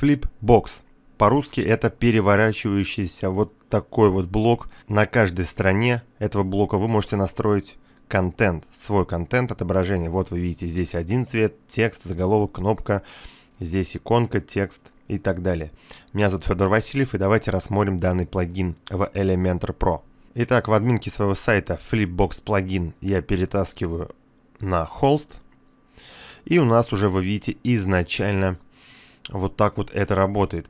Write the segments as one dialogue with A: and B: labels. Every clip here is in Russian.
A: Flipbox. По-русски это переворачивающийся вот такой вот блок. На каждой стороне этого блока вы можете настроить контент, свой контент отображение. Вот вы видите, здесь один цвет, текст, заголовок, кнопка, здесь иконка, текст и так далее. Меня зовут Федор Васильев, и давайте рассмотрим данный плагин в Elementor Pro. Итак, в админке своего сайта Flipbox плагин я перетаскиваю на холст. И у нас уже вы видите изначально вот так вот это работает.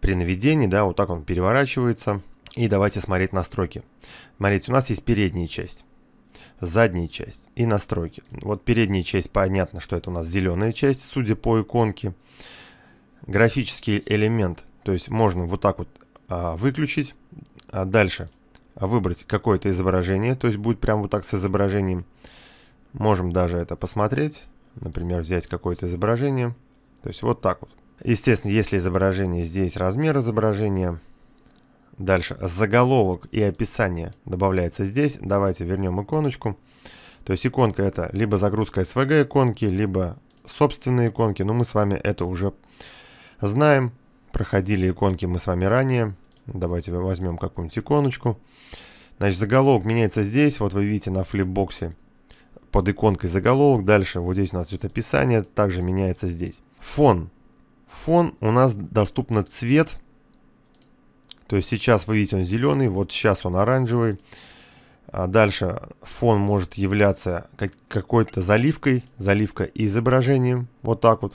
A: При наведении, да, вот так он переворачивается. И давайте смотреть настройки. Смотрите, у нас есть передняя часть, задняя часть и настройки. Вот передняя часть, понятно, что это у нас зеленая часть, судя по иконке. Графический элемент, то есть можно вот так вот а, выключить. А дальше выбрать какое-то изображение, то есть будет прям вот так с изображением. Можем даже это посмотреть. Например, взять какое-то изображение. То есть вот так вот. Естественно, если изображение здесь, размер изображения. Дальше заголовок и описание добавляется здесь. Давайте вернем иконочку. То есть иконка это либо загрузка SVG иконки, либо собственные иконки. Но мы с вами это уже знаем. Проходили иконки мы с вами ранее. Давайте возьмем какую-нибудь иконочку. Значит, заголовок меняется здесь. Вот вы видите на флипбоксе под иконкой заголовок. Дальше вот здесь у нас идет описание. Также меняется здесь. Фон. Фон у нас доступно цвет. То есть сейчас вы видите он зеленый, вот сейчас он оранжевый. А дальше фон может являться как какой-то заливкой, заливка изображением, вот так вот.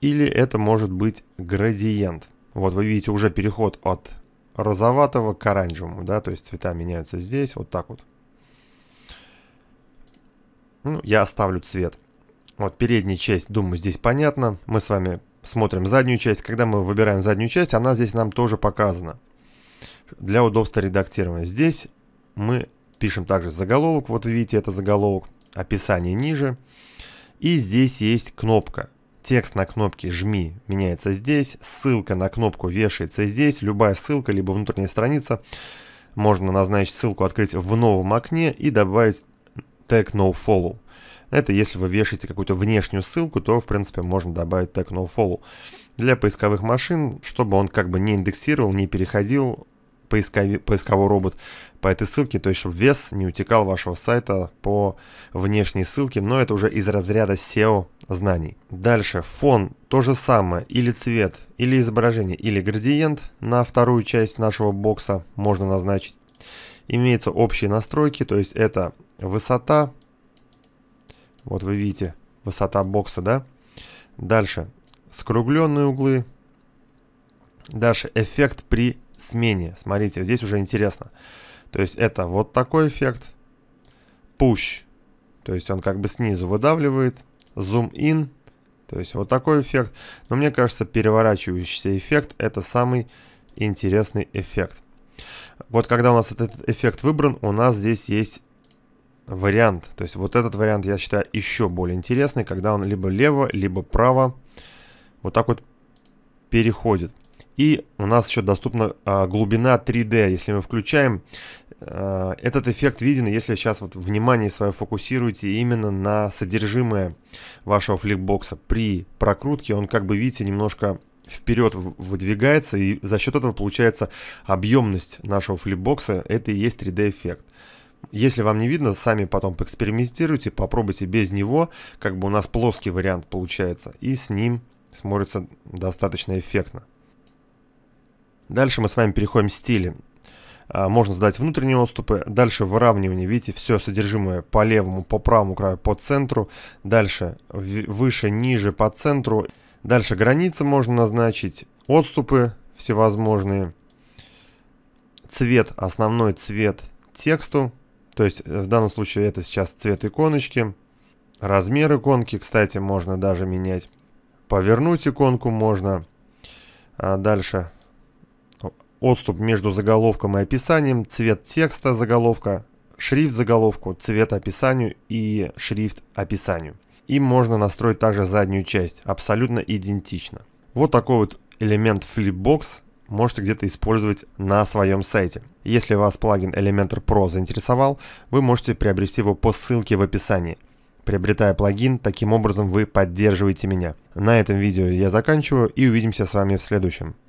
A: Или это может быть градиент. Вот вы видите уже переход от розоватого к оранжевому, да, то есть цвета меняются здесь, вот так вот. Ну, я оставлю цвет. Вот передняя часть, думаю, здесь понятно. Мы с вами смотрим заднюю часть. Когда мы выбираем заднюю часть, она здесь нам тоже показана. Для удобства редактирования. Здесь мы пишем также заголовок. Вот видите, это заголовок. Описание ниже. И здесь есть кнопка. Текст на кнопке «Жми» меняется здесь. Ссылка на кнопку вешается здесь. Любая ссылка, либо внутренняя страница. Можно назначить ссылку «Открыть в новом окне» и добавить tag nofollow. Это если вы вешаете какую-то внешнюю ссылку, то, в принципе, можно добавить tag nofollow. Для поисковых машин, чтобы он как бы не индексировал, не переходил поискови, поисковой робот по этой ссылке, то есть чтобы вес не утекал вашего сайта по внешней ссылке, но это уже из разряда SEO знаний. Дальше, фон, то же самое, или цвет, или изображение, или градиент на вторую часть нашего бокса можно назначить. Имеются общие настройки, то есть это Высота. Вот вы видите, высота бокса, да? Дальше. Скругленные углы. Дальше эффект при смене. Смотрите, здесь уже интересно. То есть это вот такой эффект. Push. То есть он как бы снизу выдавливает. Zoom in. То есть вот такой эффект. Но мне кажется, переворачивающийся эффект это самый интересный эффект. Вот когда у нас этот эффект выбран, у нас здесь есть вариант. То есть вот этот вариант я считаю еще более интересный, когда он либо лево, либо право вот так вот переходит. И у нас еще доступна а, глубина 3D. Если мы включаем, а, этот эффект виден, если сейчас вот внимание свое фокусируете именно на содержимое вашего флипбокса. При прокрутке он, как бы видите, немножко вперед выдвигается, и за счет этого получается объемность нашего флипбокса. Это и есть 3D-эффект. Если вам не видно, сами потом поэкспериментируйте, попробуйте без него, как бы у нас плоский вариант получается, и с ним смотрится достаточно эффектно. Дальше мы с вами переходим в стили. А, можно сдать внутренние отступы. Дальше выравнивание. Видите, все содержимое по левому, по правому краю, по центру. Дальше выше, ниже, по центру. Дальше границы можно назначить. Отступы всевозможные. Цвет, основной цвет тексту. То есть э, в данном случае это сейчас цвет иконочки. Размер иконки, кстати, можно даже менять. Повернуть иконку можно. А дальше отступ между заголовком и описанием, цвет текста заголовка, шрифт заголовку, цвет описанию и шрифт описанию. И можно настроить также заднюю часть, абсолютно идентично. Вот такой вот элемент Flipbox можете где-то использовать на своем сайте. Если вас плагин Elementor Pro заинтересовал, вы можете приобрести его по ссылке в описании. Приобретая плагин, таким образом вы поддерживаете меня. На этом видео я заканчиваю и увидимся с вами в следующем.